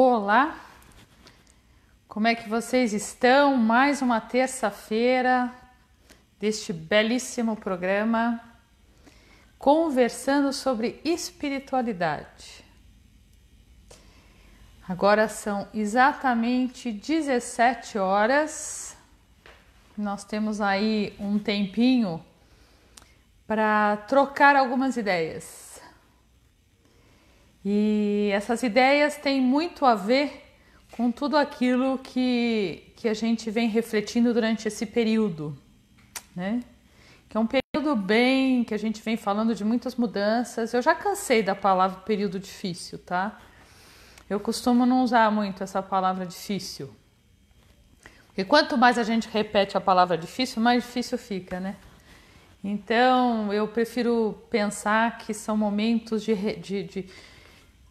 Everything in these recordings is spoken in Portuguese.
Olá, como é que vocês estão? Mais uma terça-feira deste belíssimo programa conversando sobre espiritualidade. Agora são exatamente 17 horas. Nós temos aí um tempinho para trocar algumas ideias. E essas ideias têm muito a ver com tudo aquilo que, que a gente vem refletindo durante esse período, né? Que é um período bem que a gente vem falando de muitas mudanças. Eu já cansei da palavra período difícil, tá? Eu costumo não usar muito essa palavra difícil. Porque quanto mais a gente repete a palavra difícil, mais difícil fica, né? Então, eu prefiro pensar que são momentos de, de, de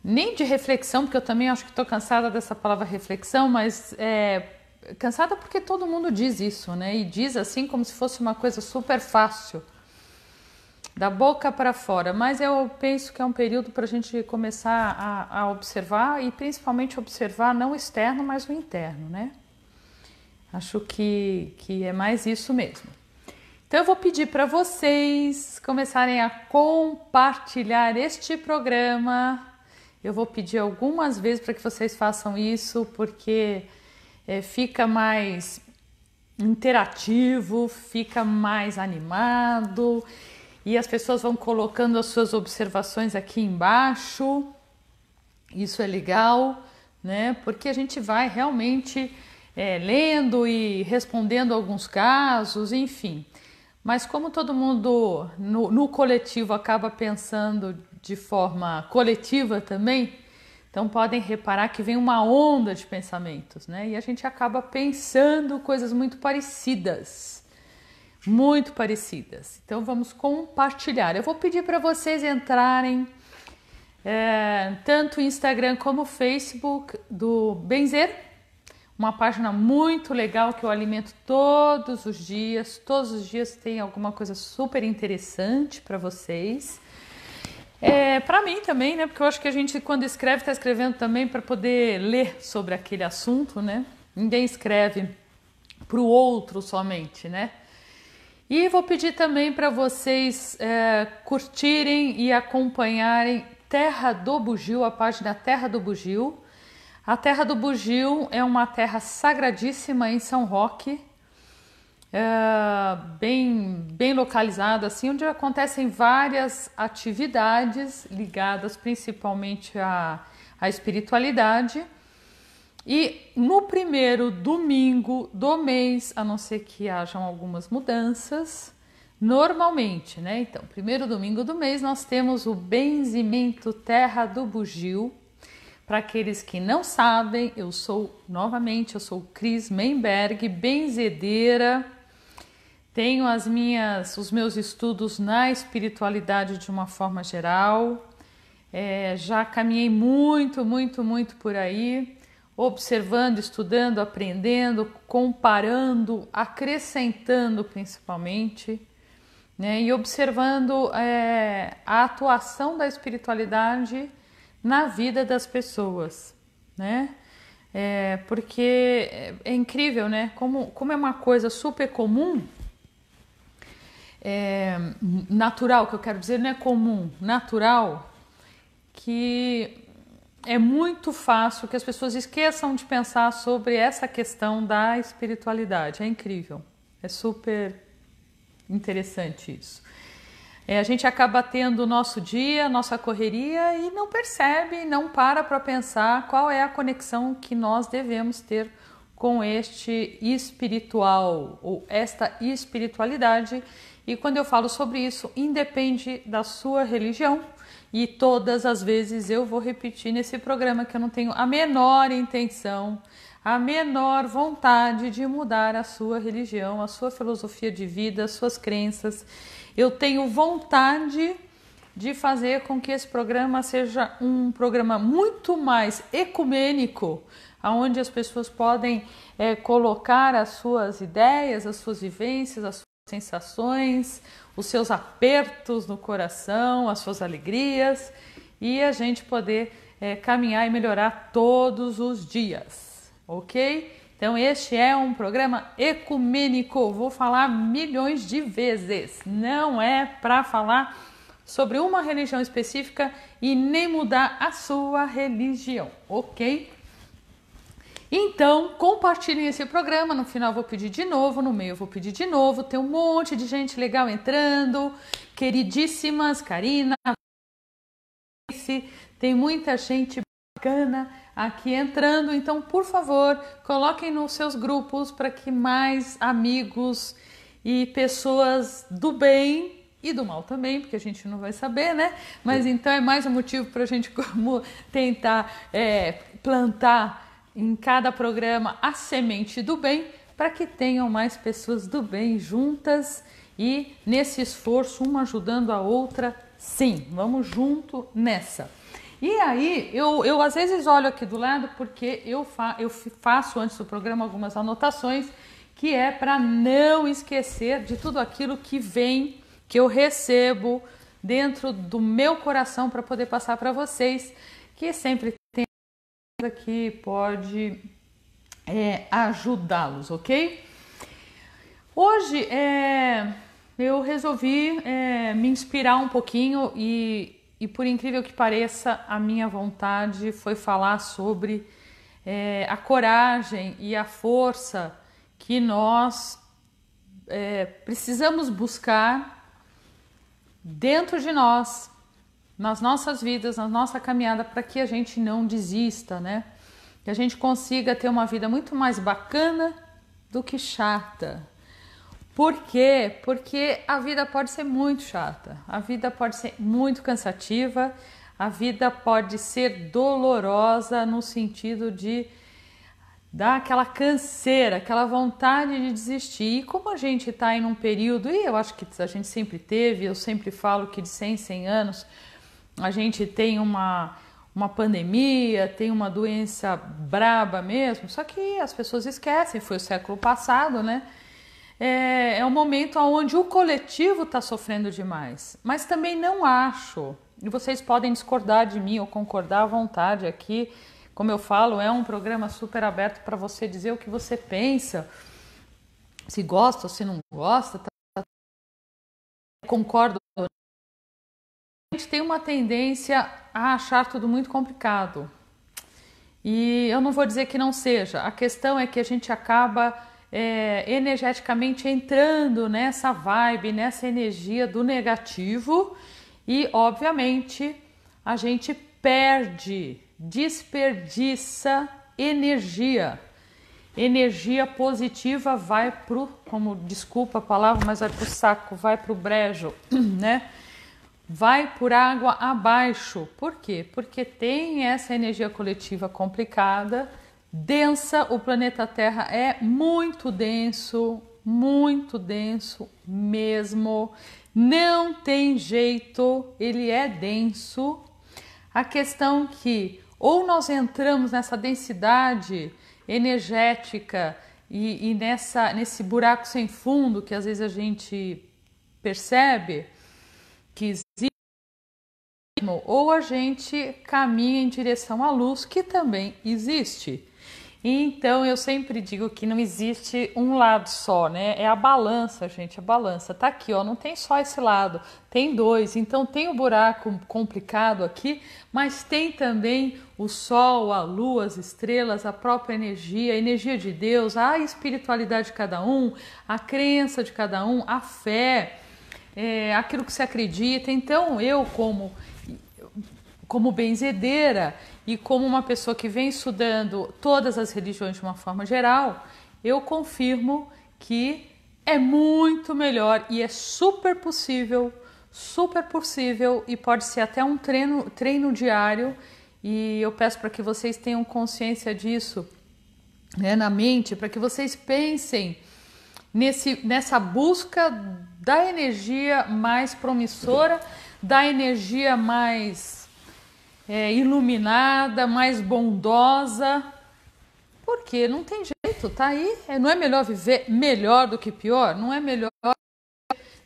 nem de reflexão, porque eu também acho que estou cansada dessa palavra reflexão, mas é, cansada porque todo mundo diz isso, né? E diz assim como se fosse uma coisa super fácil, da boca para fora. Mas eu penso que é um período para a gente começar a, a observar e principalmente observar não o externo, mas o interno, né? Acho que, que é mais isso mesmo. Então eu vou pedir para vocês começarem a compartilhar este programa eu vou pedir algumas vezes para que vocês façam isso, porque é, fica mais interativo, fica mais animado e as pessoas vão colocando as suas observações aqui embaixo. Isso é legal, né? Porque a gente vai realmente é, lendo e respondendo alguns casos, enfim. Mas como todo mundo no, no coletivo acaba pensando de forma coletiva também, então podem reparar que vem uma onda de pensamentos, né? E a gente acaba pensando coisas muito parecidas. Muito parecidas. Então vamos compartilhar. Eu vou pedir para vocês entrarem é, tanto o Instagram como o Facebook do Benzer, uma página muito legal que eu alimento todos os dias. Todos os dias tem alguma coisa super interessante para vocês. É, para mim também, né? Porque eu acho que a gente, quando escreve, está escrevendo também para poder ler sobre aquele assunto, né? Ninguém escreve para o outro somente, né? E vou pedir também para vocês é, curtirem e acompanharem Terra do Bugio, a página Terra do Bugio. A Terra do Bugio é uma terra sagradíssima em São Roque, é, bem, bem localizado, assim, onde acontecem várias atividades ligadas principalmente à, à espiritualidade. E no primeiro domingo do mês, a não ser que hajam algumas mudanças, normalmente, né? Então, primeiro domingo do mês, nós temos o benzimento Terra do Bugio. Para aqueles que não sabem, eu sou novamente, eu sou Cris Memberg, benzedeira tenho as minhas, os meus estudos na espiritualidade de uma forma geral. É, já caminhei muito, muito, muito por aí, observando, estudando, aprendendo, comparando, acrescentando principalmente, né, e observando é, a atuação da espiritualidade na vida das pessoas, né? É, porque é incrível, né? Como, como é uma coisa super comum, é, natural, que eu quero dizer, não é comum, natural, que é muito fácil que as pessoas esqueçam de pensar sobre essa questão da espiritualidade. É incrível, é super interessante isso. É, a gente acaba tendo o nosso dia, nossa correria e não percebe, não para para pensar qual é a conexão que nós devemos ter com este espiritual ou esta espiritualidade e quando eu falo sobre isso, independe da sua religião. E todas as vezes eu vou repetir nesse programa que eu não tenho a menor intenção, a menor vontade de mudar a sua religião, a sua filosofia de vida, as suas crenças. Eu tenho vontade de fazer com que esse programa seja um programa muito mais ecumênico, onde as pessoas podem é, colocar as suas ideias, as suas vivências, as sensações, os seus apertos no coração, as suas alegrias e a gente poder é, caminhar e melhorar todos os dias, ok? Então, este é um programa ecumênico. Vou falar milhões de vezes. Não é para falar sobre uma religião específica e nem mudar a sua religião, ok? Então, compartilhem esse programa. No final, eu vou pedir de novo. No meio, eu vou pedir de novo. Tem um monte de gente legal entrando. Queridíssimas, Karina. Tem muita gente bacana aqui entrando. Então, por favor, coloquem nos seus grupos para que mais amigos e pessoas do bem e do mal também, porque a gente não vai saber, né? Mas então é mais um motivo para a gente como tentar é, plantar em cada programa a semente do bem para que tenham mais pessoas do bem juntas e nesse esforço uma ajudando a outra. Sim, vamos junto nessa. E aí, eu, eu às vezes olho aqui do lado porque eu, fa eu faço antes do programa algumas anotações que é para não esquecer de tudo aquilo que vem, que eu recebo dentro do meu coração para poder passar para vocês, que sempre tem que pode é, ajudá-los, ok? Hoje é, eu resolvi é, me inspirar um pouquinho e, e, por incrível que pareça, a minha vontade foi falar sobre é, a coragem e a força que nós é, precisamos buscar dentro de nós nas nossas vidas, na nossa caminhada, para que a gente não desista, né? Que a gente consiga ter uma vida muito mais bacana do que chata. Por quê? Porque a vida pode ser muito chata, a vida pode ser muito cansativa, a vida pode ser dolorosa no sentido de dar aquela canseira, aquela vontade de desistir. E como a gente está em um período, e eu acho que a gente sempre teve, eu sempre falo que de 100 em 100 anos, a gente tem uma, uma pandemia, tem uma doença braba mesmo, só que as pessoas esquecem, foi o século passado, né? É, é um momento onde o coletivo está sofrendo demais. Mas também não acho, e vocês podem discordar de mim ou concordar à vontade aqui, como eu falo, é um programa super aberto para você dizer o que você pensa, se gosta ou se não gosta, tá? concordo ou a gente tem uma tendência a achar tudo muito complicado. E eu não vou dizer que não seja, a questão é que a gente acaba é, energeticamente entrando nessa vibe, nessa energia do negativo e, obviamente, a gente perde, desperdiça energia. Energia positiva vai pro, como desculpa a palavra, mas vai pro saco, vai pro brejo, né? vai por água abaixo. Por quê? Porque tem essa energia coletiva complicada, densa. O planeta Terra é muito denso, muito denso mesmo. Não tem jeito, ele é denso. A questão que ou nós entramos nessa densidade energética e, e nessa, nesse buraco sem fundo que às vezes a gente percebe que ou a gente caminha em direção à luz, que também existe. Então eu sempre digo que não existe um lado só, né? É a balança, gente, a balança tá aqui, ó, não tem só esse lado, tem dois. Então tem o buraco complicado aqui, mas tem também o sol, a lua, as estrelas, a própria energia, a energia de Deus, a espiritualidade de cada um, a crença de cada um, a fé, é, aquilo que se acredita. Então eu como como benzedeira e como uma pessoa que vem estudando todas as religiões de uma forma geral, eu confirmo que é muito melhor e é super possível, super possível e pode ser até um treino, treino diário. E eu peço para que vocês tenham consciência disso né, na mente, para que vocês pensem nesse, nessa busca da energia mais promissora, da energia mais é, iluminada, mais bondosa. Porque não tem jeito, tá aí. É, não é melhor viver melhor do que pior? Não é melhor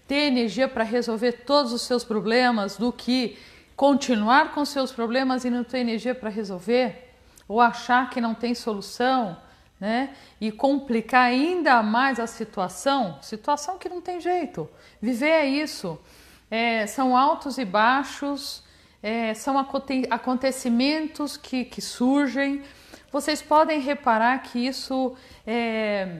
ter energia para resolver todos os seus problemas do que continuar com seus problemas e não ter energia para resolver? Ou achar que não tem solução? Né? E complicar ainda mais a situação, situação que não tem jeito. Viver é isso. É, são altos e baixos, é, são acontecimentos que, que surgem. Vocês podem reparar que isso. É,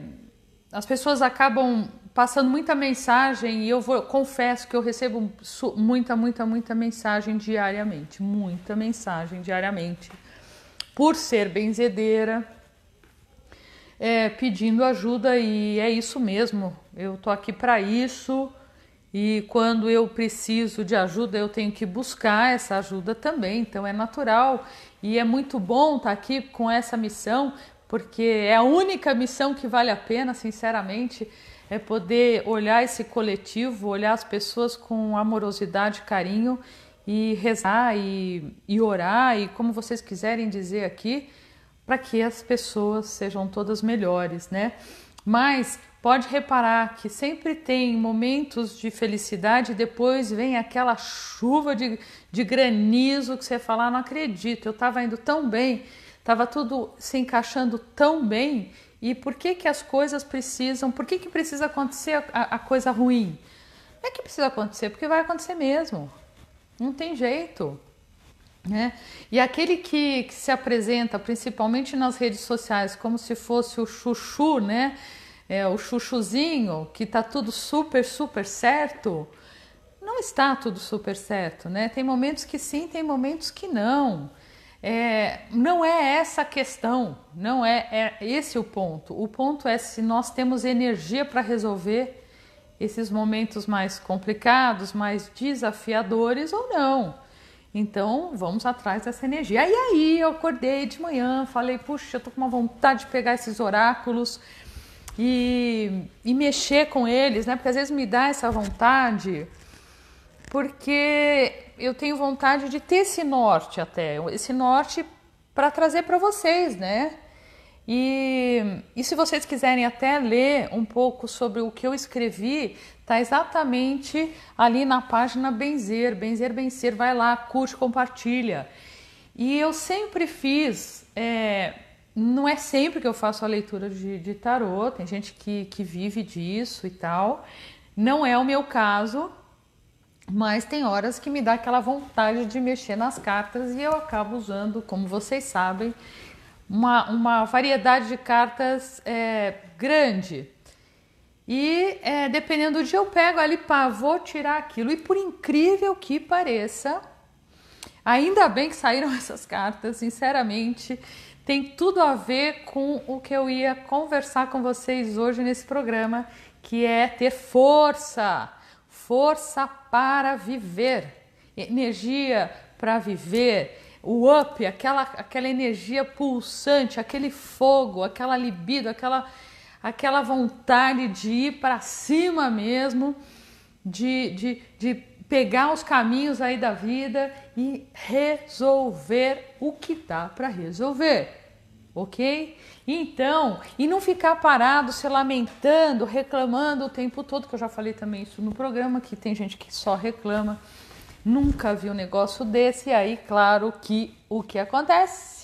as pessoas acabam passando muita mensagem e eu vou, confesso que eu recebo muita, muita, muita mensagem diariamente, muita mensagem diariamente, por ser benzedeira, é, pedindo ajuda e é isso mesmo. Eu tô aqui para isso. E quando eu preciso de ajuda, eu tenho que buscar essa ajuda também. Então é natural e é muito bom estar tá aqui com essa missão, porque é a única missão que vale a pena, sinceramente, é poder olhar esse coletivo, olhar as pessoas com amorosidade, carinho e rezar e, e orar e como vocês quiserem dizer aqui, para que as pessoas sejam todas melhores, né? Mas Pode reparar que sempre tem momentos de felicidade, e depois vem aquela chuva de, de granizo que você fala: ah, não acredito, eu estava indo tão bem, estava tudo se encaixando tão bem, e por que, que as coisas precisam, por que, que precisa acontecer a, a coisa ruim? Não é que precisa acontecer, porque vai acontecer mesmo, não tem jeito. Né? E aquele que, que se apresenta principalmente nas redes sociais como se fosse o chuchu, né? é, o chuchuzinho, que tá tudo super, super certo, não está tudo super certo, né? Tem momentos que sim, tem momentos que não. É, não é essa a questão, não é, é esse o ponto. O ponto é se nós temos energia para resolver esses momentos mais complicados, mais desafiadores ou não. Então, vamos atrás dessa energia. E aí, eu acordei de manhã, falei: puxa, eu tô com uma vontade de pegar esses oráculos e, e mexer com eles, né? Porque às vezes me dá essa vontade, porque eu tenho vontade de ter esse norte até, esse norte para trazer para vocês, né? E, e se vocês quiserem até ler um pouco sobre o que eu escrevi, tá exatamente ali na página Benzer, Benzer, Benzer, vai lá, curte, compartilha. E eu sempre fiz é, não é sempre que eu faço a leitura de, de tarô, tem gente que, que vive disso e tal. Não é o meu caso, mas tem horas que me dá aquela vontade de mexer nas cartas e eu acabo usando, como vocês sabem, uma, uma variedade de cartas é, grande. E é, dependendo do dia eu pego ali, pá, vou tirar aquilo. E por incrível que pareça, ainda bem que saíram essas cartas, sinceramente tem tudo a ver com o que eu ia conversar com vocês hoje nesse programa, que é ter força, força para viver, energia para viver, o up, aquela, aquela energia pulsante, aquele fogo, aquela libido, aquela, aquela vontade de ir para cima mesmo, de, de, de pegar os caminhos aí da vida e resolver o que tá para resolver ok? Então, e não ficar parado, se lamentando, reclamando o tempo todo, que eu já falei também isso no programa, que tem gente que só reclama, nunca viu um negócio desse, e aí, claro que o que acontece?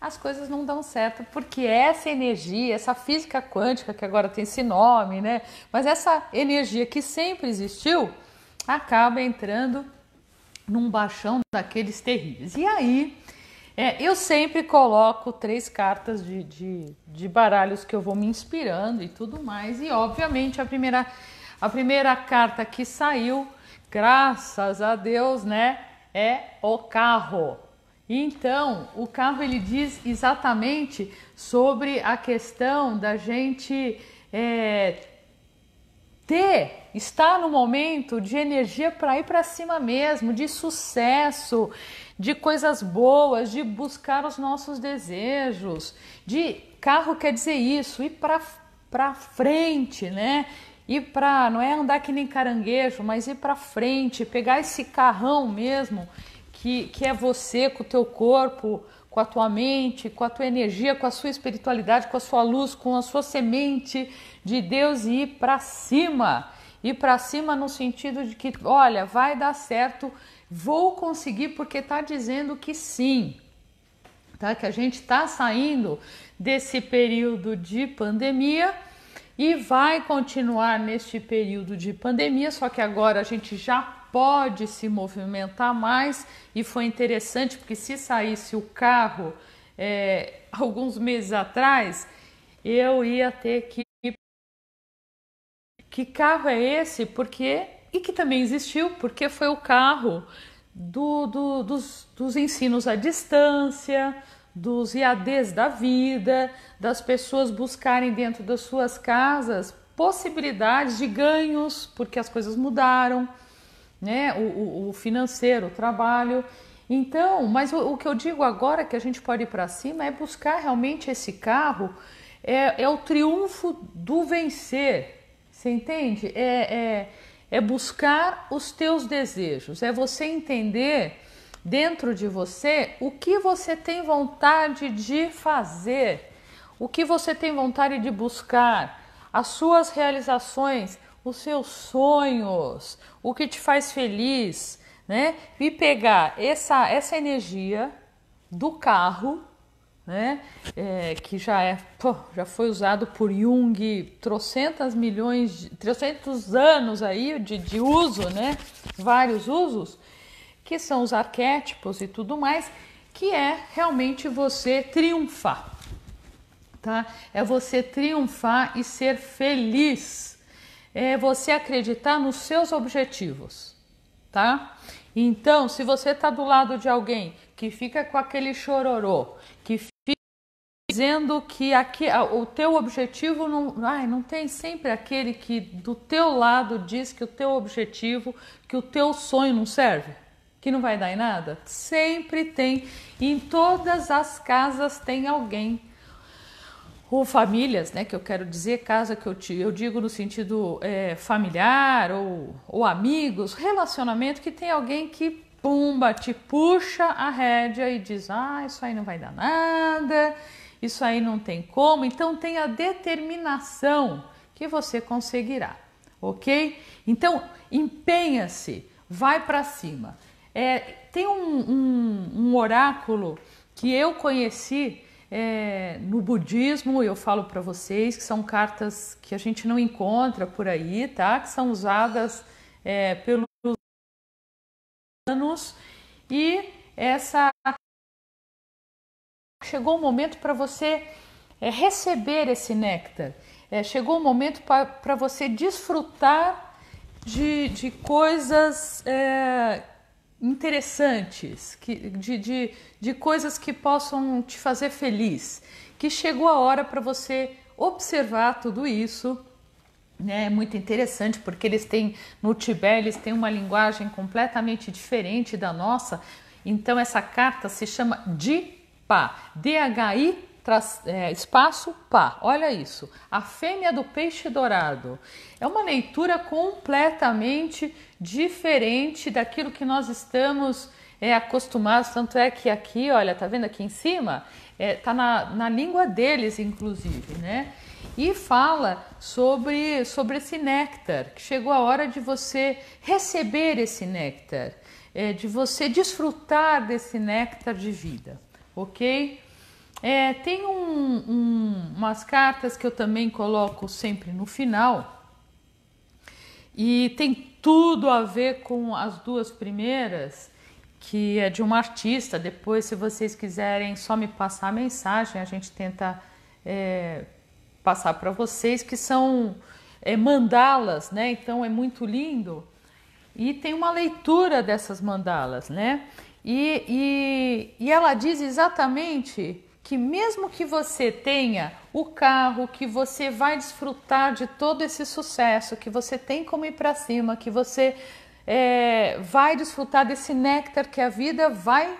As coisas não dão certo, porque essa energia, essa física quântica, que agora tem esse nome, né? Mas essa energia que sempre existiu, acaba entrando num baixão daqueles terríveis. E aí, é, eu sempre coloco três cartas de, de, de, baralhos que eu vou me inspirando e tudo mais. E, obviamente, a primeira, a primeira carta que saiu, graças a Deus, né? É o carro. Então, o carro ele diz exatamente sobre a questão da gente é, ter, estar no momento de energia para ir para cima mesmo, de sucesso de coisas boas, de buscar os nossos desejos, de carro quer dizer isso, ir para para frente, né? Ir para não é andar que nem caranguejo, mas ir para frente, pegar esse carrão mesmo que que é você com o teu corpo, com a tua mente, com a tua energia, com a sua espiritualidade, com a sua luz, com a sua semente de Deus e ir para cima. Ir para cima no sentido de que, olha, vai dar certo Vou conseguir porque está dizendo que sim. Tá? Que a gente está saindo desse período de pandemia e vai continuar neste período de pandemia, só que agora a gente já pode se movimentar mais e foi interessante porque se saísse o carro é, alguns meses atrás, eu ia ter que que carro é esse? Porque e que também existiu porque foi o carro do, do, dos, dos ensinos à distância, dos IADs da vida, das pessoas buscarem dentro das suas casas possibilidades de ganhos, porque as coisas mudaram, né? O, o, o financeiro, o trabalho. Então, mas o, o, que eu digo agora é que a gente pode ir para cima é buscar realmente esse carro, é, é o triunfo do vencer. Você entende? É, é é buscar os teus desejos, é você entender dentro de você o que você tem vontade de fazer, o que você tem vontade de buscar, as suas realizações, os seus sonhos, o que te faz feliz, né? E pegar essa essa energia do carro né? É, que já é pô, já foi usado por Jung trocentas milhões, trocentos anos aí de, de uso, né? Vários usos que são os arquétipos e tudo mais, que é realmente você triunfar, tá? É você triunfar e ser feliz, é você acreditar nos seus objetivos, tá? Então, se você está do lado de alguém que fica com aquele chororô, que dizendo que aqui, ah, o teu objetivo não, ai, não tem sempre aquele que do teu lado diz que o teu objetivo, que o teu sonho não serve, que não vai dar em nada? Sempre tem. Em todas as casas tem alguém. Ou famílias, né, que eu quero dizer, casa que eu, te, eu digo no sentido é, familiar ou, ou amigos, relacionamento, que tem alguém que pumba, te puxa a rédea e diz: Ah, isso aí não vai dar nada, isso aí não tem como, então tenha determinação que você conseguirá, ok? Então empenha-se, vai para cima. É, tem um, um, um, oráculo que eu conheci é, no budismo, eu falo para vocês que são cartas que a gente não encontra por aí, tá? Que são usadas é, pelos anos e essa chegou o momento para você é, receber esse néctar, é, chegou o momento para você desfrutar de, de coisas é, interessantes, que, de, de, de coisas que possam te fazer feliz, que chegou a hora para você observar tudo isso. Né? É muito interessante porque eles têm no Tibete eles têm uma linguagem completamente diferente da nossa. Então essa carta se chama de pá. DHI tra, é, espaço pá. Olha isso. A fêmea do peixe dourado. É uma leitura completamente diferente daquilo que nós estamos é, acostumados. Tanto é que aqui, olha, tá vendo aqui em cima? É, tá na, na língua deles, inclusive, né? E fala sobre, sobre esse néctar, que chegou a hora de você receber esse néctar, é, de você desfrutar desse néctar de vida ok? É, tem um, um, umas cartas que eu também coloco sempre no final e tem tudo a ver com as duas primeiras, que é de uma artista. Depois, se vocês quiserem só me passar a mensagem, a gente tenta é, passar para vocês, que são é, mandalas, né? Então é muito lindo. E tem uma leitura dessas mandalas, né? E, e, e ela diz exatamente que, mesmo que você tenha o carro, que você vai desfrutar de todo esse sucesso, que você tem como ir para cima, que você é, vai desfrutar desse néctar que a vida vai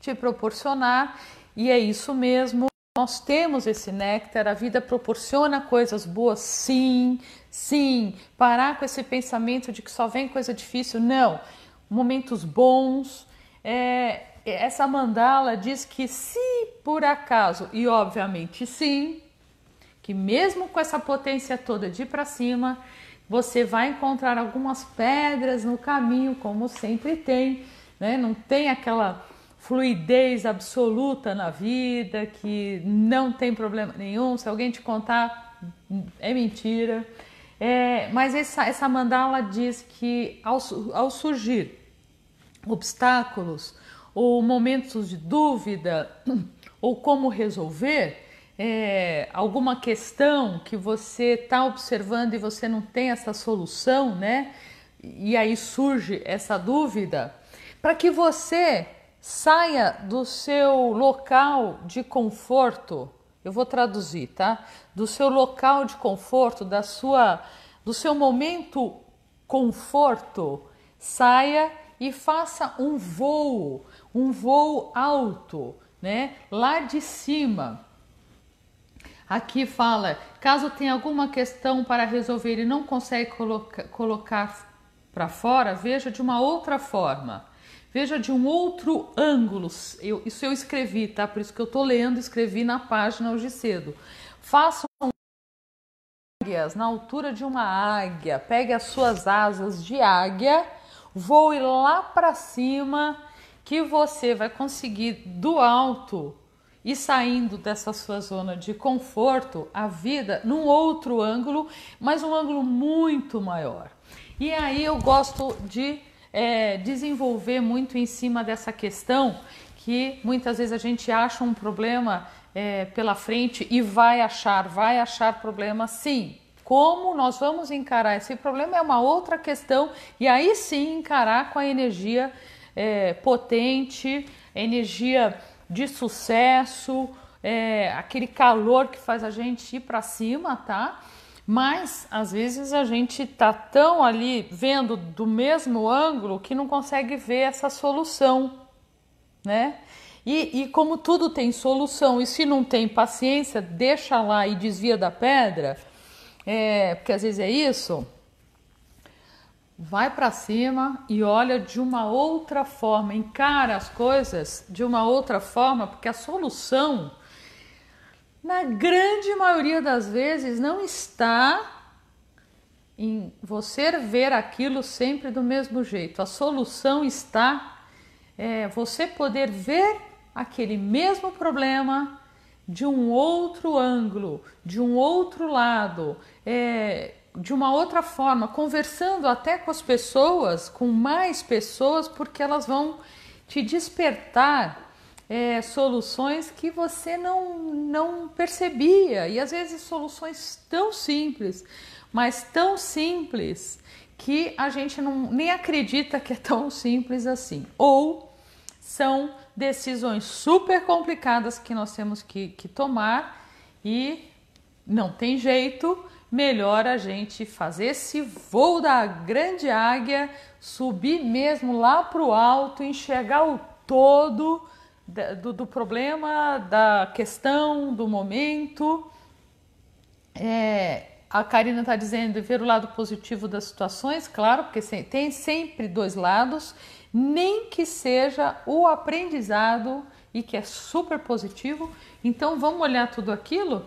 te proporcionar, e é isso mesmo. Nós temos esse néctar, a vida proporciona coisas boas, sim, sim. Parar com esse pensamento de que só vem coisa difícil, não. Momentos bons, é, essa mandala diz que se por acaso, e obviamente sim, que mesmo com essa potência toda de para cima, você vai encontrar algumas pedras no caminho, como sempre tem, né? Não tem aquela fluidez absoluta na vida, que não tem problema nenhum. Se alguém te contar, é mentira. É, mas essa, essa mandala diz que ao, ao surgir obstáculos ou momentos de dúvida ou como resolver é, alguma questão que você está observando e você não tem essa solução, né? E aí surge essa dúvida, para que você saia do seu local de conforto. Eu vou traduzir, tá? Do seu local de conforto, da sua, do seu momento conforto, saia e faça um voo, um voo alto, né? Lá de cima. Aqui fala: caso tenha alguma questão para resolver e não consegue coloca colocar para fora, veja de uma outra forma. Veja de um outro ângulo. Eu, isso eu escrevi, tá? Por isso que eu tô lendo, escrevi na página hoje cedo. Faça um águias na altura de uma águia. Pegue as suas asas de águia voe lá para cima, que você vai conseguir do alto e saindo dessa sua zona de conforto a vida num outro ângulo, mas um ângulo muito maior. E aí eu gosto de é, desenvolver muito em cima dessa questão que muitas vezes a gente acha um problema é, pela frente e vai achar, vai achar problema sim. Como nós vamos encarar esse problema é uma outra questão, e aí sim encarar com a energia é, potente, energia de sucesso, é, aquele calor que faz a gente ir para cima, tá? Mas às vezes a gente tá tão ali vendo do mesmo ângulo que não consegue ver essa solução, né? E, e como tudo tem solução, e se não tem paciência, deixa lá e desvia da pedra é, porque às vezes é isso. Vai para cima e olha de uma outra forma, encara as coisas de uma outra forma, porque a solução, na grande maioria das vezes, não está em você ver aquilo sempre do mesmo jeito. A solução está é, você poder ver aquele mesmo problema de um outro ângulo, de um outro lado, é, de uma outra forma, conversando até com as pessoas, com mais pessoas, porque elas vão te despertar é, soluções que você não, não percebia. E às vezes soluções tão simples, mas tão simples que a gente não, nem acredita que é tão simples assim. Ou são decisões super complicadas que nós temos que, que tomar e não tem jeito, melhor a gente fazer esse voo da grande águia, subir mesmo lá para o alto, enxergar o todo do, do, problema, da questão, do momento. É, a Karina está dizendo ver o lado positivo das situações, claro, porque tem sempre dois lados, nem que seja o aprendizado e que é super positivo. Então vamos olhar tudo aquilo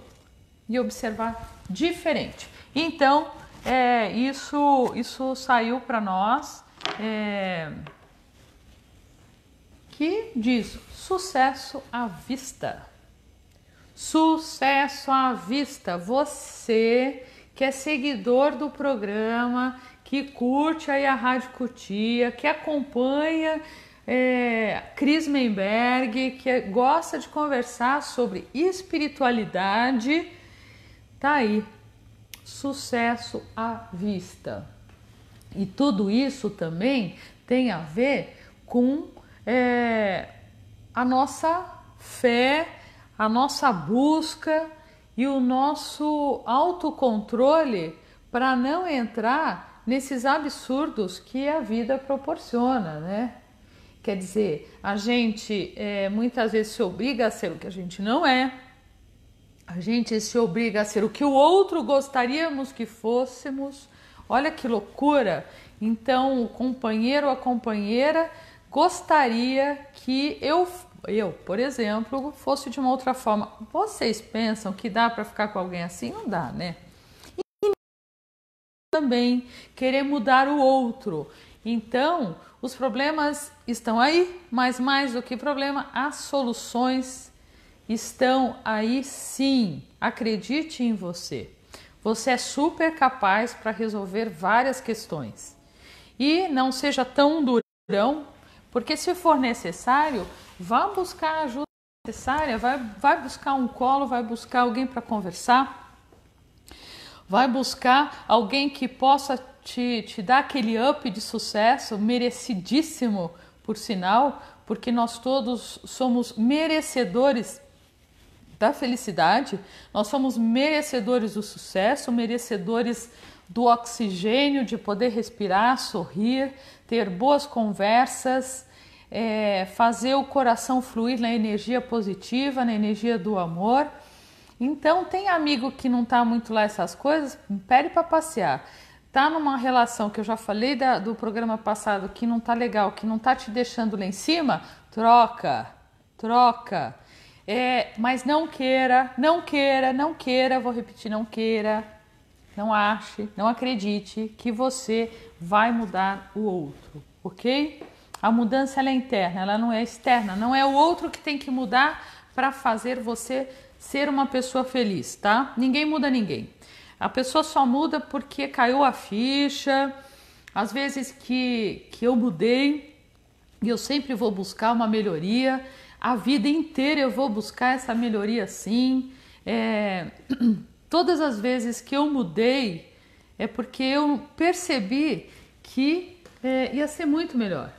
e observar diferente. Então, é, isso, isso saiu para nós é, que diz sucesso à vista. Sucesso à vista. Você que é seguidor do programa, que curte aí a Rádio Cutia, que acompanha é, Cris Memberg, que gosta de conversar sobre espiritualidade Tá aí. Sucesso à vista. E tudo isso também tem a ver com é, a nossa fé, a nossa busca e o nosso autocontrole para não entrar nesses absurdos que a vida proporciona, né? Quer dizer, a gente é, muitas vezes se obriga a ser o que a gente não é, a gente se obriga a ser o que o outro gostaríamos que fôssemos. Olha que loucura! Então, o companheiro ou a companheira gostaria que eu, eu, por exemplo, fosse de uma outra forma. Vocês pensam que dá para ficar com alguém assim? Não dá, né? E também querer mudar o outro. Então, os problemas estão aí, mas mais do que problema, as soluções estão aí sim. Acredite em você. Você é super capaz para resolver várias questões. E não seja tão durão, porque se for necessário, vá buscar ajuda necessária, vai, vai buscar um colo, vai buscar alguém para conversar, vai buscar alguém que possa te, te dar aquele up de sucesso, merecidíssimo, por sinal, porque nós todos somos merecedores da felicidade, nós somos merecedores do sucesso, merecedores do oxigênio, de poder respirar, sorrir, ter boas conversas, é, fazer o coração fluir na energia positiva, na energia do amor. Então, tem amigo que não está muito lá essas coisas, pede para passear. Tá numa relação que eu já falei da, do programa passado que não tá legal, que não tá te deixando lá em cima, troca, troca. É, mas não queira, não queira, não queira, vou repetir, não queira, não ache, não acredite que você vai mudar o outro, ok? A mudança é interna, ela não é externa, não é o outro que tem que mudar para fazer você ser uma pessoa feliz, tá? Ninguém muda ninguém. A pessoa só muda porque caiu a ficha, às vezes que, que eu mudei e eu sempre vou buscar uma melhoria a vida inteira eu vou buscar essa melhoria sim. É, todas as vezes que eu mudei é porque eu percebi que é, ia ser muito melhor.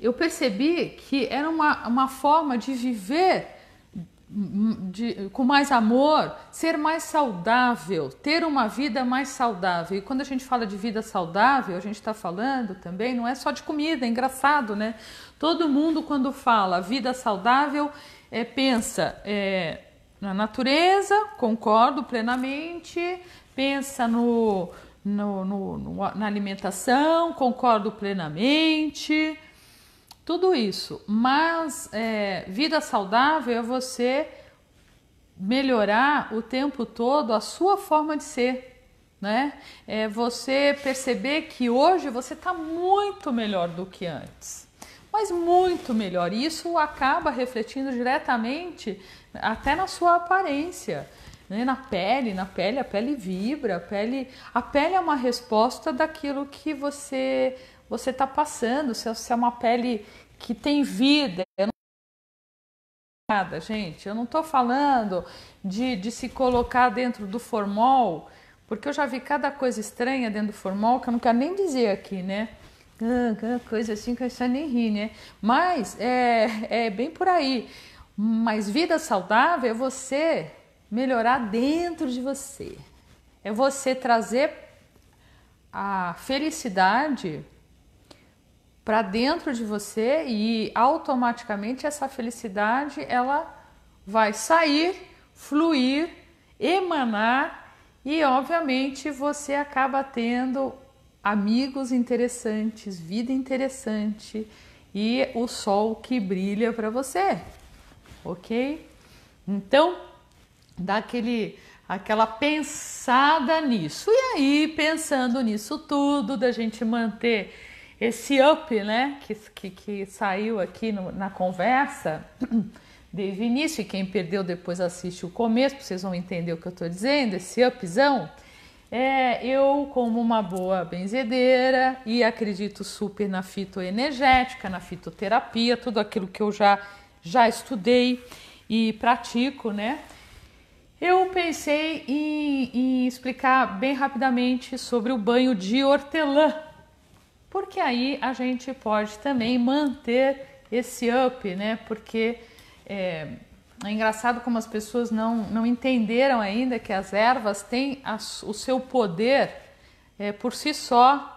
Eu percebi que era uma, uma forma de viver hum, de, com mais amor, ser mais saudável, ter uma vida mais saudável. E quando a gente fala de vida saudável, a gente está falando também, não é só de comida, é engraçado, né? Todo mundo, quando fala vida saudável, é, pensa é, na natureza, concordo plenamente, pensa no, no, no, no, na alimentação, concordo plenamente, tudo isso. Mas é, vida saudável é você melhorar o tempo todo a sua forma de ser. Né? É você perceber que hoje você está muito melhor do que antes mas muito melhor. E isso acaba refletindo diretamente até na sua aparência. Né? Na pele, na pele, a pele vibra, a pele, a pele é uma resposta daquilo que você você está passando, é, se é uma pele que tem vida. Eu não nada, gente. Eu não estou falando de, de se colocar dentro do formol, porque eu já vi cada coisa estranha dentro do formol que eu não quero nem dizer aqui, né? Ah, coisa assim que gente nem ri, né? Mas é, é bem por aí. Mas vida saudável é você melhorar dentro de você. É você trazer a felicidade para dentro de você e automaticamente essa felicidade ela vai sair, fluir, emanar e obviamente você acaba tendo amigos interessantes, vida interessante e o sol que brilha para você, ok? Então, dá aquele, aquela pensada nisso. E aí, pensando nisso tudo, da gente manter esse up, né, que, que, que saiu aqui no, na conversa, desde o início, e quem perdeu depois assiste o começo, vocês vão entender o que eu estou dizendo, esse upzão é, eu, como uma boa benzedeira e acredito super na fitoenergética, na fitoterapia, tudo aquilo que eu já, já estudei e pratico, né? Eu pensei em, em explicar bem rapidamente sobre o banho de hortelã, porque aí a gente pode também manter esse up, né? Porque é, é engraçado como as pessoas não, não entenderam ainda que as ervas têm o seu poder é, por si só.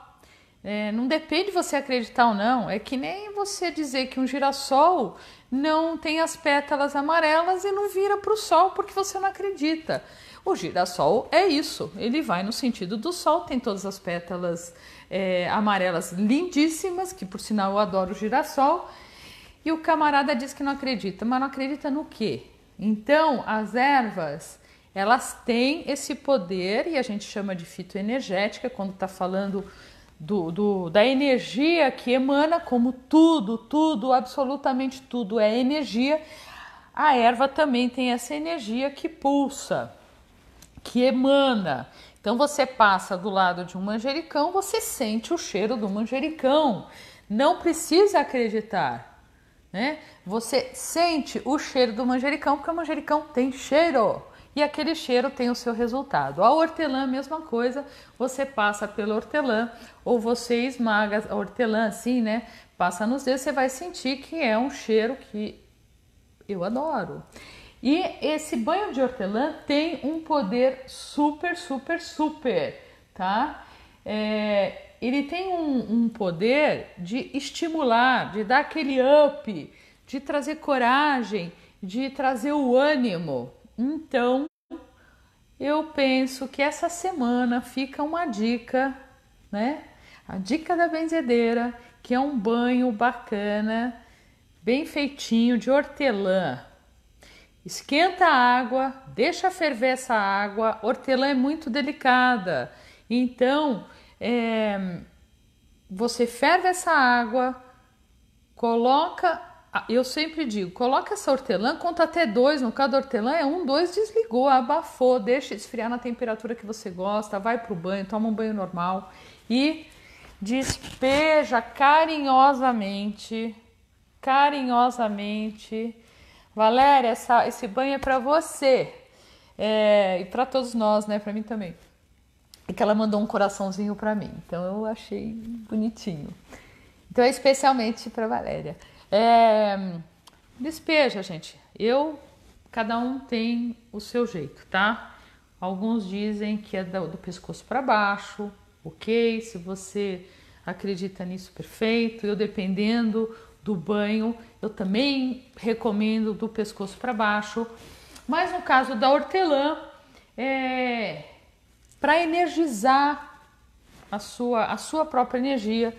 É, não depende de você acreditar ou não. É que nem você dizer que um girassol não tem as pétalas amarelas e não vira para o sol porque você não acredita. O girassol é isso, ele vai no sentido do sol, tem todas as pétalas é, amarelas lindíssimas, que por sinal eu adoro o girassol, e o camarada diz que não acredita, mas não acredita no quê? Então, as ervas, elas têm esse poder e a gente chama de fitoenergética quando está falando do, do, da energia que emana, como tudo, tudo, absolutamente tudo é energia. A erva também tem essa energia que pulsa, que emana. Então você passa do lado de um manjericão, você sente o cheiro do manjericão. Não precisa acreditar né? Você sente o cheiro do manjericão, porque o manjericão tem cheiro. E aquele cheiro tem o seu resultado. A hortelã, mesma coisa, você passa pela hortelã ou você esmaga a hortelã assim, né? Passa nos dedos, você vai sentir que é um cheiro que eu adoro. E esse banho de hortelã tem um poder super, super, super, tá? É, ele tem um, um poder de estimular, de dar aquele up, de trazer coragem, de trazer o ânimo. Então, eu penso que essa semana fica uma dica, né? A dica da benzedeira, que é um banho bacana, bem feitinho de hortelã. Esquenta a água, deixa ferver essa água. Hortelã é muito delicada. Então, é, você ferve essa água, coloca. Eu sempre digo, coloca essa hortelã, conta até dois. No caso da hortelã é um, dois, desligou, abafou, deixa esfriar na temperatura que você gosta, vai para o banho, toma um banho normal e despeja carinhosamente, carinhosamente. Valéria, essa, esse banho é para você é, e para todos nós, né? Para mim também e que ela mandou um coraçãozinho para mim. Então eu achei bonitinho. Então é especialmente para Valéria. É... Despeja, gente. Eu, cada um tem o seu jeito, tá? Alguns dizem que é do, pescoço para baixo, ok? Se você acredita nisso, perfeito. Eu, dependendo do banho, eu também recomendo do pescoço para baixo. Mas no caso da hortelã, é, para energizar a sua, a sua própria energia.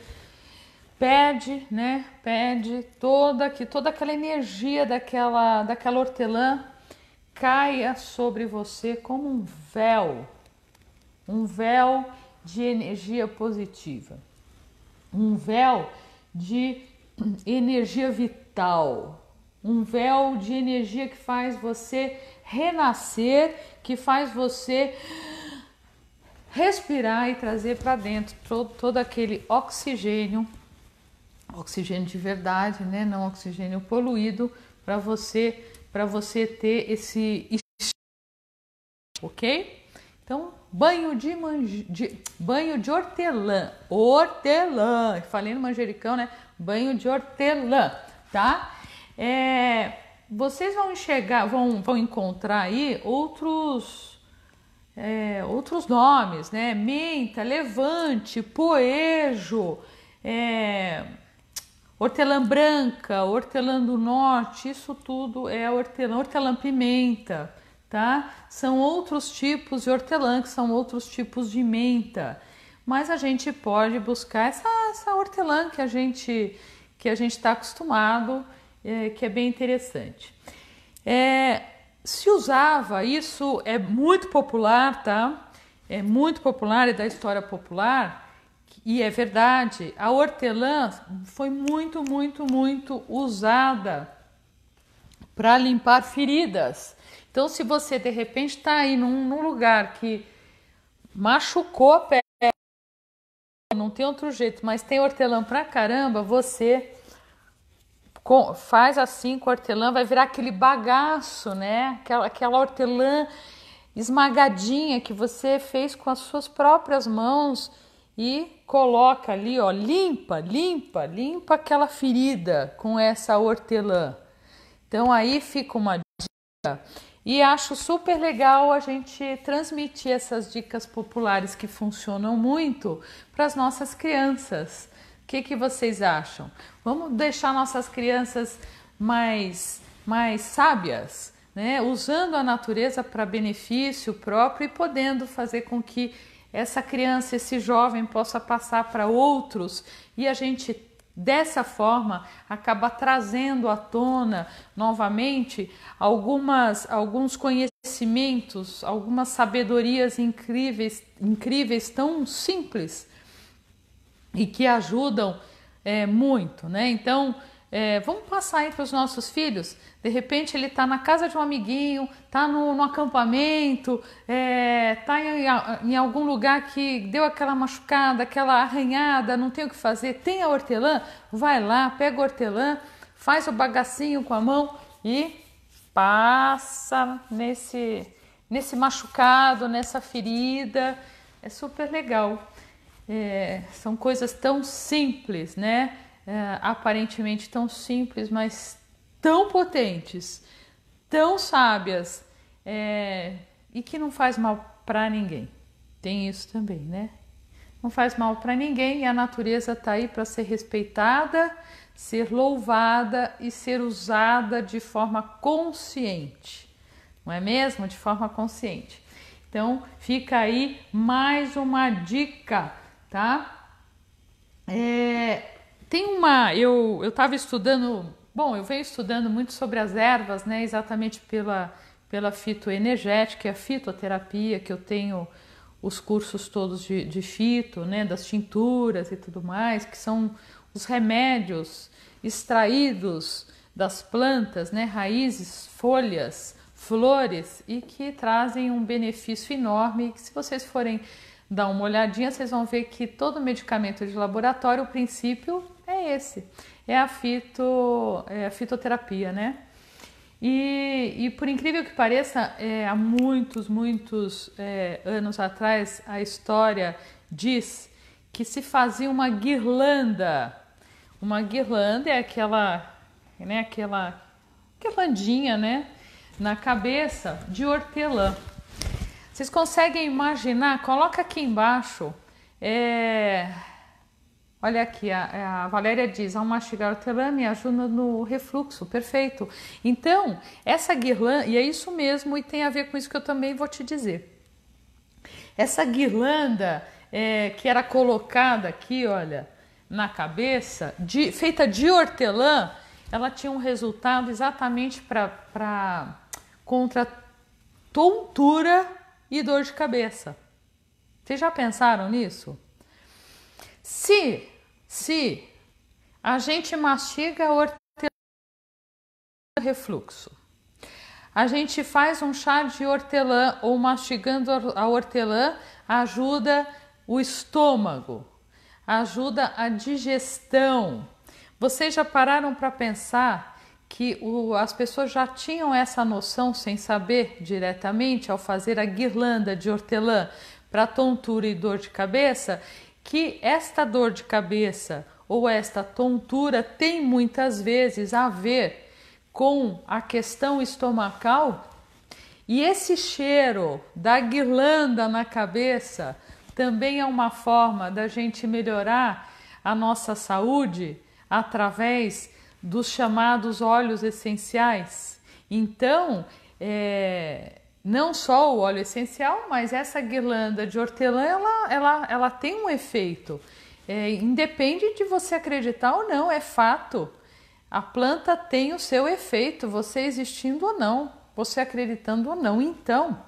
Pede, né? Pede toda que toda aquela energia daquela daquela hortelã caia sobre você como um véu, um véu de energia positiva, um véu de energia vital, um véu de energia que faz você renascer, que faz você respirar e trazer para dentro todo, todo aquele oxigênio, oxigênio de verdade, né? Não oxigênio poluído para você, para você ter esse OK? Então, banho de, manj... de banho de hortelã, hortelã. Falei no manjericão, né? Banho de hortelã, tá? É, vocês vão enxergar, vão, vão encontrar aí outros é, outros nomes, né? Menta, levante, poejo, é, hortelã branca, hortelã do norte, isso tudo é hortelã, hortelã pimenta, tá? São outros tipos de hortelã que são outros tipos de menta, mas a gente pode buscar essa, essa hortelã que a gente que a gente está acostumado, é, que é bem interessante. É, se usava, isso é muito popular, tá? É muito popular, é da história popular, e é verdade. A hortelã foi muito, muito, muito usada para limpar feridas. Então, se você de repente está aí num, num, lugar que machucou a pele, não tem outro jeito, mas tem hortelã pra caramba, você com, faz assim com a hortelã, vai virar aquele bagaço, né? Aquela, aquela hortelã esmagadinha que você fez com as suas próprias mãos e coloca ali, ó, limpa, limpa, limpa aquela ferida com essa hortelã. Então aí fica uma dica. E acho super legal a gente transmitir essas dicas populares que funcionam muito para as nossas crianças que, que vocês acham? Vamos deixar nossas crianças mais, mais sábias, né? usando a natureza para benefício próprio e podendo fazer com que essa criança, esse jovem possa passar para outros e a gente dessa forma acaba trazendo à tona novamente algumas alguns conhecimentos, algumas sabedorias incríveis, incríveis tão simples e que ajudam é, muito, né? Então, é, vamos passar para os nossos filhos. De repente ele está na casa de um amiguinho, está no, no, acampamento, está é, tá em, em, algum lugar que deu aquela machucada, aquela arranhada, não tem o que fazer. Tem a hortelã? Vai lá, pega a hortelã, faz o bagacinho com a mão e passa nesse, nesse machucado, nessa ferida. É super legal. É, são coisas tão simples, né? É, aparentemente tão simples, mas tão potentes, tão sábias é, e que não faz mal para ninguém. Tem isso também, né? Não faz mal para ninguém e a natureza está aí para ser respeitada, ser louvada e ser usada de forma consciente, não é mesmo? De forma consciente. Então, fica aí mais uma dica tá? É, tem uma. Eu estava estudando. Bom, eu venho estudando muito sobre as ervas, né? Exatamente pela, pela fitoenergética e a fitoterapia, que eu tenho os cursos todos de, de fito, né? Das tinturas e tudo mais, que são os remédios extraídos das plantas, né? Raízes, folhas, flores e que trazem um benefício enorme. Que se vocês forem dar uma olhadinha, vocês vão ver que todo medicamento de laboratório, o princípio é esse, é a, fito, é a fitoterapia, né? E, e, por incrível que pareça, é, há muitos, muitos é, anos atrás, a história diz que se fazia uma guirlanda. Uma guirlanda é aquela, né, aquela guirlandinha, né, na cabeça de hortelã. Vocês conseguem imaginar? Coloca aqui embaixo. É... Olha aqui, a, é, a, Valéria diz: ao mastigar o me ajuda no refluxo, perfeito. Então, essa guirlanda, e é isso mesmo, e tem a ver com isso que eu também vou te dizer. Essa guirlanda é, que era colocada aqui, olha, na cabeça, de, feita de hortelã, ela tinha um resultado exatamente para contra tontura e dor de cabeça. Vocês já pensaram nisso? Se, se a gente mastiga hortelã refluxo, a gente faz um chá de hortelã ou mastigando a hortelã ajuda o estômago, ajuda a digestão. Vocês já pararam para pensar que o, as pessoas já tinham essa noção sem saber diretamente ao fazer a guirlanda de hortelã para tontura e dor de cabeça, que esta dor de cabeça ou esta tontura tem muitas vezes a ver com a questão estomacal. E esse cheiro da guirlanda na cabeça também é uma forma da gente melhorar a nossa saúde através dos chamados óleos essenciais. Então, é, não só o óleo essencial, mas essa guirlanda de hortelã, ela, ela, ela tem um efeito. É, independe de você acreditar ou não, é fato. A planta tem o seu efeito, você existindo ou não, você acreditando ou não. Então,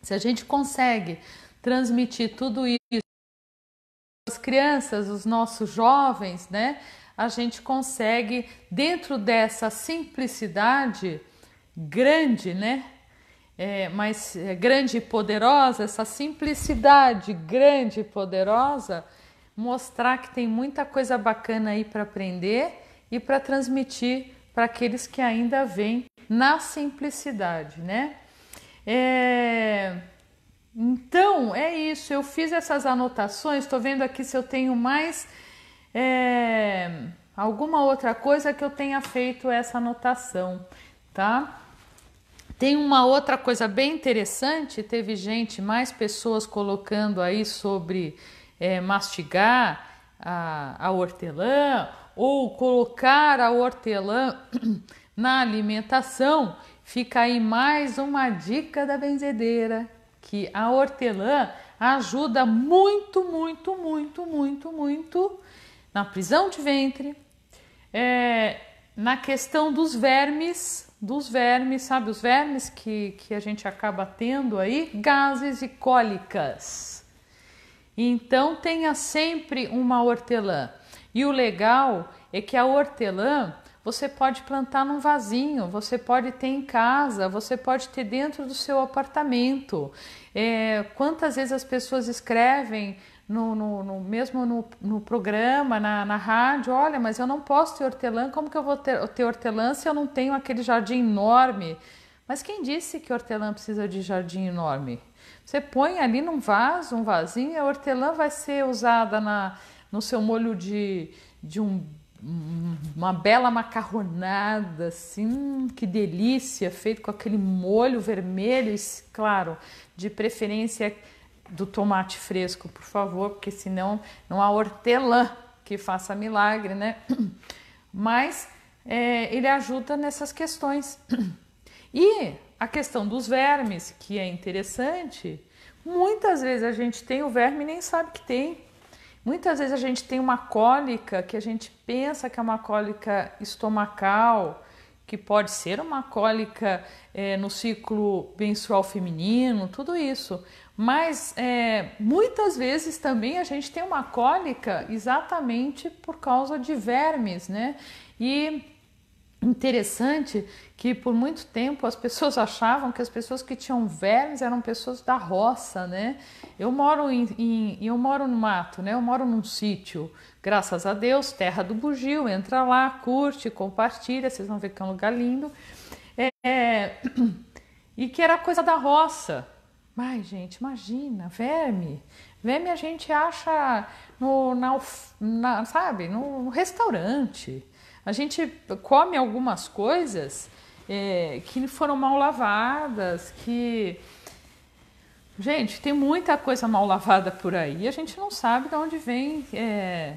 se a gente consegue transmitir tudo isso as crianças, os nossos jovens, né? a gente consegue, dentro dessa simplicidade grande, né? É, mas é, grande e poderosa, essa simplicidade grande e poderosa, mostrar que tem muita coisa bacana aí para aprender e para transmitir para aqueles que ainda vêm na simplicidade, né? É... Então é isso. Eu fiz essas anotações. Estou vendo aqui se eu tenho mais é, alguma outra coisa que eu tenha feito essa anotação, tá? Tem uma outra coisa bem interessante, teve gente, mais pessoas colocando aí sobre é, mastigar a, a hortelã ou colocar a hortelã na alimentação. Fica aí mais uma dica da benzedeira, que a hortelã ajuda muito, muito, muito, muito, muito na prisão de ventre, é, na questão dos vermes, dos vermes, sabe, os vermes que, que a gente acaba tendo aí, gases e cólicas. Então tenha sempre uma hortelã. E o legal é que a hortelã você pode plantar num vasinho, você pode ter em casa, você pode ter dentro do seu apartamento. É, quantas vezes as pessoas escrevem no, no, no mesmo no, no programa, na, na, rádio, olha, mas eu não posso ter hortelã, como que eu vou ter, ter hortelã se eu não tenho aquele jardim enorme? Mas quem disse que hortelã precisa de jardim enorme? Você põe ali num vaso, um vasinho, a hortelã vai ser usada na, no seu molho de, de um, uma bela macarronada, assim, que delícia, feito com aquele molho vermelho, claro, de preferência do tomate fresco, por favor, porque senão não há hortelã que faça milagre, né? Mas é, ele ajuda nessas questões. E a questão dos vermes, que é interessante, muitas vezes a gente tem o verme e nem sabe que tem. Muitas vezes a gente tem uma cólica que a gente pensa que é uma cólica estomacal, que pode ser uma cólica é, no ciclo menstrual feminino, tudo isso. Mas é, muitas vezes também a gente tem uma cólica exatamente por causa de vermes, né? E interessante que por muito tempo as pessoas achavam que as pessoas que tinham vermes eram pessoas da roça, né? Eu moro em, em, eu moro no mato, né? Eu moro num sítio. Graças a Deus, terra do bugio, entra lá, curte, compartilha, vocês vão ver que é um lugar lindo. É, é e que era coisa da roça. Mas, gente, imagina, verme. Verme a gente acha no, na, na, sabe, no restaurante. A gente come algumas coisas é, que foram mal lavadas, que. Gente, tem muita coisa mal lavada por aí. A gente não sabe de onde vem é,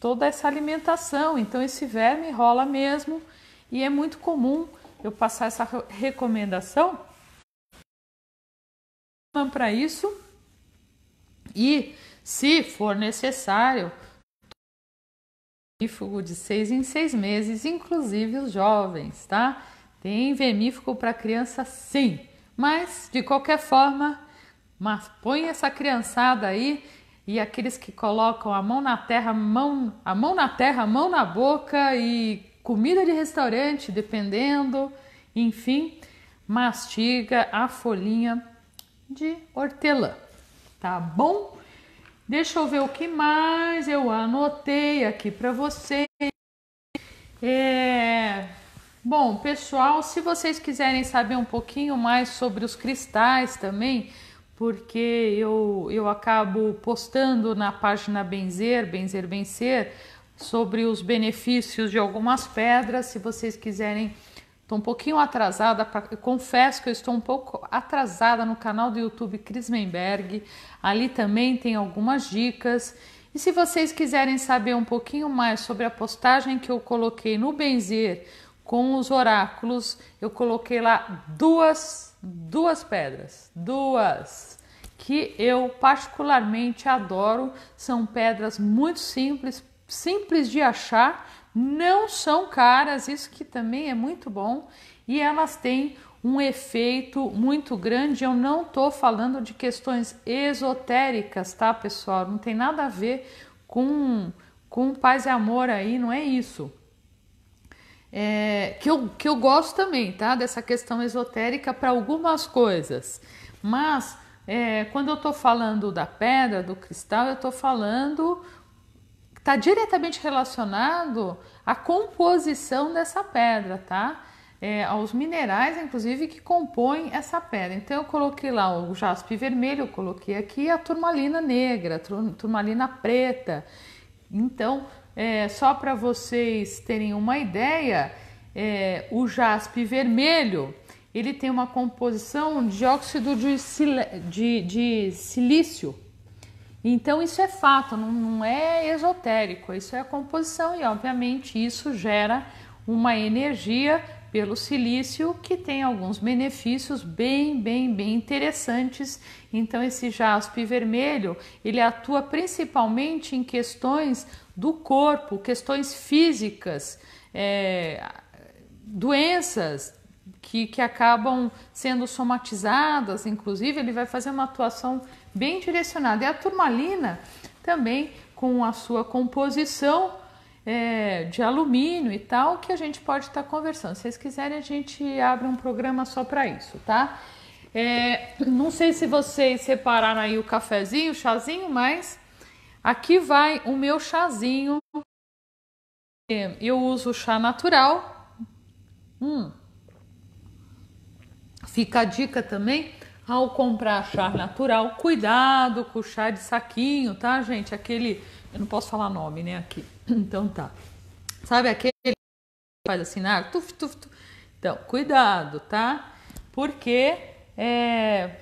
toda essa alimentação. Então, esse verme rola mesmo. E é muito comum eu passar essa recomendação para isso e, se for necessário, vermífugo de seis em seis meses, inclusive os jovens, tá? Tem vermífugo para criança sim, mas de qualquer forma, mas põe essa criançada aí e aqueles que colocam a mão na terra, mão, a mão na terra, mão na boca e comida de restaurante, dependendo, enfim, mastiga a folhinha de hortelã, tá bom? Deixa eu ver o que mais eu anotei aqui para vocês. É... Bom, pessoal, se vocês quiserem saber um pouquinho mais sobre os cristais também, porque eu, eu acabo postando na página Benzer, Benzer Vencer, sobre os benefícios de algumas pedras, se vocês quiserem Estou um pouquinho atrasada, pra... confesso que eu estou um pouco atrasada no canal do YouTube Cris Menberg. Ali também tem algumas dicas. E se vocês quiserem saber um pouquinho mais sobre a postagem que eu coloquei no Benzer com os oráculos, eu coloquei lá duas, duas pedras, duas que eu particularmente adoro, são pedras muito simples, simples de achar não são caras, isso que também é muito bom, e elas têm um efeito muito grande. Eu não estou falando de questões esotéricas, tá, pessoal? Não tem nada a ver com, com paz e amor aí, não é isso. É, que, eu, que eu gosto também, tá? Dessa questão esotérica para algumas coisas. Mas é, quando eu estou falando da pedra, do cristal, eu estou falando está diretamente relacionado à composição dessa pedra, tá? É, aos minerais, inclusive, que compõem essa pedra. Então, eu coloquei lá o jaspe vermelho, eu coloquei aqui a turmalina negra, a turmalina preta. Então, é, só para vocês terem uma ideia, é, o jaspe vermelho ele tem uma composição de óxido de, de, de silício, então, isso é fato, não, não é esotérico, isso é a composição e, obviamente, isso gera uma energia pelo silício que tem alguns benefícios bem, bem, bem interessantes. Então, esse jaspe vermelho ele atua principalmente em questões do corpo, questões físicas, é, doenças, que, que, acabam sendo somatizadas, inclusive, ele vai fazer uma atuação bem direcionada. E a turmalina também com a sua composição é, de alumínio e tal, que a gente pode estar tá conversando. Se vocês quiserem, a gente abre um programa só para isso, tá? É, não sei se vocês separaram aí o cafezinho, o chazinho, mas aqui vai o meu chazinho. É, eu uso chá natural. Hum. Fica a dica também ao comprar chá natural, cuidado com o chá de saquinho, tá, gente? Aquele, eu não posso falar nome, né, aqui. Então tá. Sabe aquele que faz assim, na água, tuf, tuf, tuf. Então, cuidado, tá? Porque é,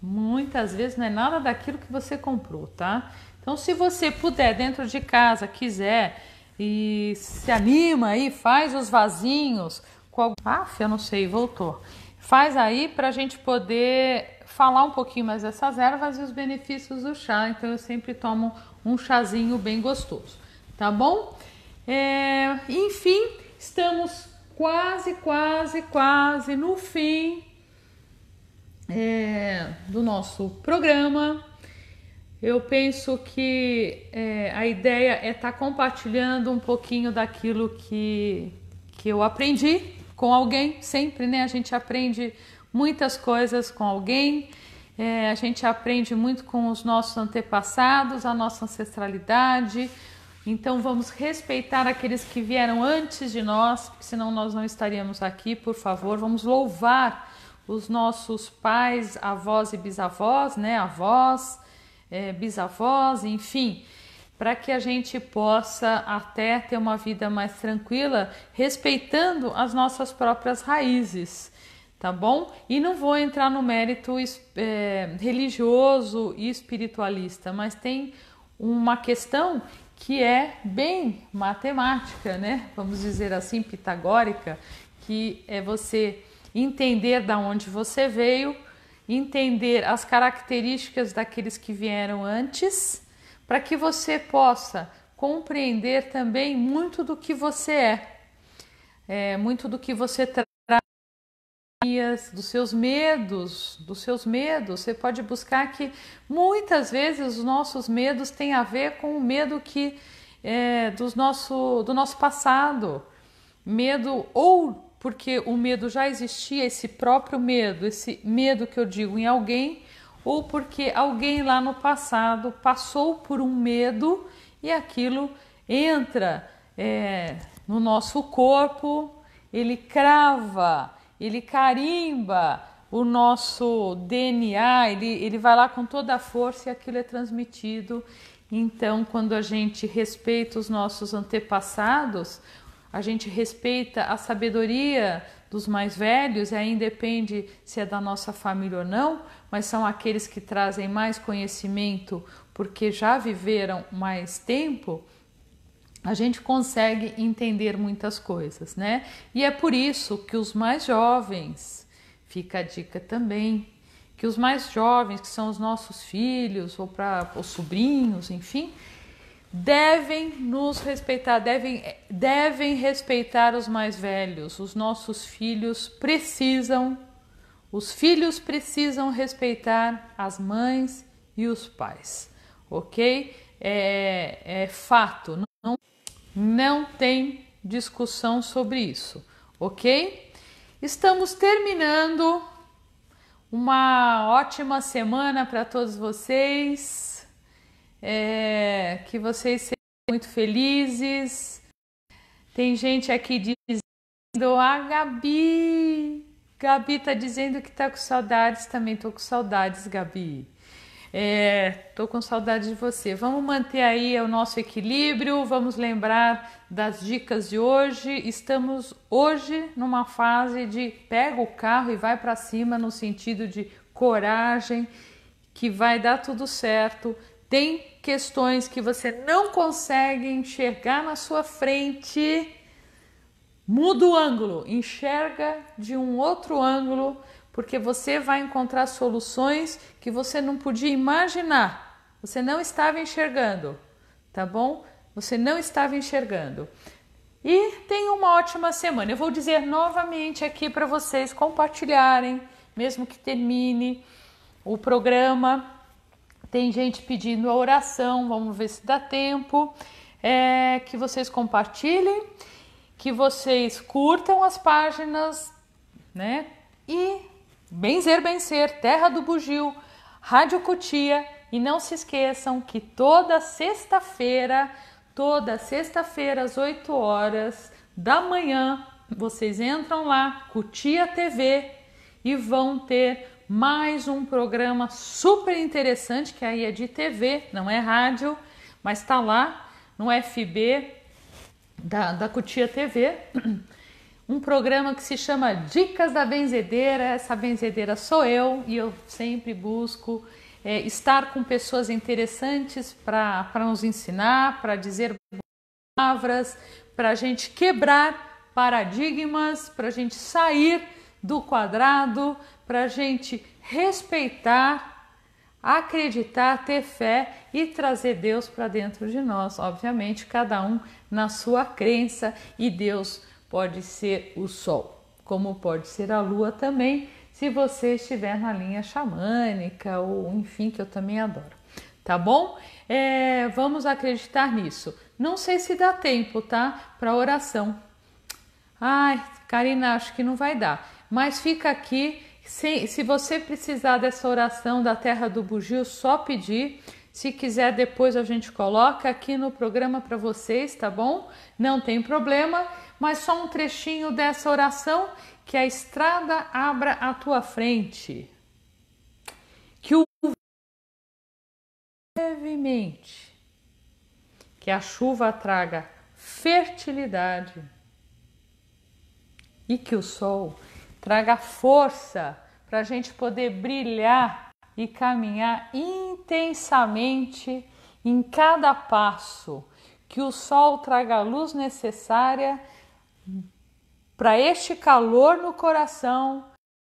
muitas vezes não é nada daquilo que você comprou, tá? Então, se você puder dentro de casa, quiser e se anima aí, faz os vasinhos com algum... Ah, eu não sei, voltou. Faz aí para a gente poder falar um pouquinho mais dessas ervas e os benefícios do chá. Então eu sempre tomo um chazinho bem gostoso, tá bom? É, enfim, estamos quase, quase, quase no fim é, do nosso programa. Eu penso que é, a ideia é estar tá compartilhando um pouquinho daquilo que, que eu aprendi com alguém, sempre, né? A gente aprende muitas coisas com alguém, é, a gente aprende muito com os nossos antepassados, a nossa ancestralidade. Então vamos respeitar aqueles que vieram antes de nós, porque senão nós não estaríamos aqui, por favor. Vamos louvar os nossos pais, avós e bisavós, né? Avós, é, bisavós, enfim para que a gente possa até ter uma vida mais tranquila, respeitando as nossas próprias raízes, tá bom? E não vou entrar no mérito é, religioso e espiritualista, mas tem uma questão que é bem matemática, né? Vamos dizer assim, pitagórica, que é você entender da onde você veio, entender as características daqueles que vieram antes para que você possa compreender também muito do que você é, é muito do que você traz, dos seus medos, dos seus medos. Você pode buscar que muitas vezes os nossos medos têm a ver com o medo que é, dos nosso, do nosso passado, medo ou porque o medo já existia, esse próprio medo, esse medo que eu digo em alguém, ou porque alguém lá no passado passou por um medo e aquilo entra é, no nosso corpo, ele crava, ele carimba o nosso DNA, ele, ele vai lá com toda a força e aquilo é transmitido. Então, quando a gente respeita os nossos antepassados, a gente respeita a sabedoria dos mais velhos, e aí independe se é da nossa família ou não, mas são aqueles que trazem mais conhecimento porque já viveram mais tempo, a gente consegue entender muitas coisas, né? E é por isso que os mais jovens, fica a dica também, que os mais jovens, que são os nossos filhos ou para os sobrinhos, enfim, devem nos respeitar, devem, devem respeitar os mais velhos. Os nossos filhos precisam os filhos precisam respeitar as mães e os pais, ok? É, é fato, não, não tem discussão sobre isso, ok? Estamos terminando. Uma ótima semana para todos vocês. É, que vocês sejam muito felizes. Tem gente aqui dizendo: a ah, Gabi, Gabi tá dizendo que tá com saudades, também tô com saudades, Gabi. É, tô com saudade de você. Vamos manter aí o nosso equilíbrio, vamos lembrar das dicas de hoje. Estamos hoje numa fase de pega o carro e vai para cima no sentido de coragem, que vai dar tudo certo. Tem questões que você não consegue enxergar na sua frente Muda o ângulo, enxerga de um outro ângulo, porque você vai encontrar soluções que você não podia imaginar. Você não estava enxergando, tá bom? Você não estava enxergando. E tenha uma ótima semana. Eu vou dizer novamente aqui para vocês compartilharem, mesmo que termine o programa. Tem gente pedindo a oração, vamos ver se dá tempo. É, que vocês compartilhem que vocês curtam as páginas, né? E Benzer Benzer, Terra do Bugio, Rádio Cutia. E não se esqueçam que toda sexta-feira, toda sexta-feira às 8 horas da manhã, vocês entram lá, Cutia TV, e vão ter mais um programa super interessante, que aí é de TV, não é rádio, mas está lá no FB da, da Cutia TV, um programa que se chama Dicas da Benzedeira. Essa benzedeira sou eu e eu sempre busco é, estar com pessoas interessantes para nos ensinar, para dizer palavras, para a gente quebrar paradigmas, para a gente sair do quadrado, para a gente respeitar acreditar, ter fé e trazer Deus para dentro de nós. Obviamente, cada um na sua crença e Deus pode ser o sol, como pode ser a lua também, se você estiver na linha xamânica ou enfim, que eu também adoro. Tá bom? É, vamos acreditar nisso. Não sei se dá tempo, tá? Para oração. Ai, Karina, acho que não vai dar. Mas fica aqui. Se, se você precisar dessa oração da terra do bugio, só pedir. Se quiser, depois a gente coloca aqui no programa para vocês, tá bom? Não tem problema, mas só um trechinho dessa oração: que a estrada abra a tua frente, que o levemente, que a chuva traga fertilidade e que o sol traga força para a gente poder brilhar e caminhar intensamente em cada passo, que o sol traga a luz necessária para este calor no coração,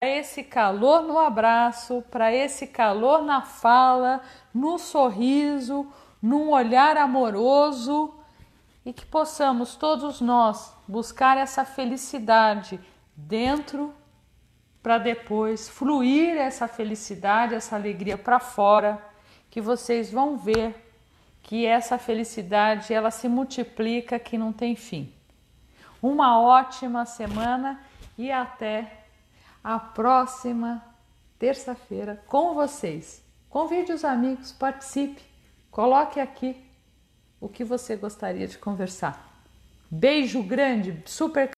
para esse calor no abraço, para esse calor na fala, no sorriso, num olhar amoroso e que possamos todos nós buscar essa felicidade dentro para depois fluir essa felicidade, essa alegria para fora, que vocês vão ver que essa felicidade ela se multiplica que não tem fim. Uma ótima semana e até a próxima terça-feira com vocês. Convide os amigos, participe, coloque aqui o que você gostaria de conversar. Beijo grande, super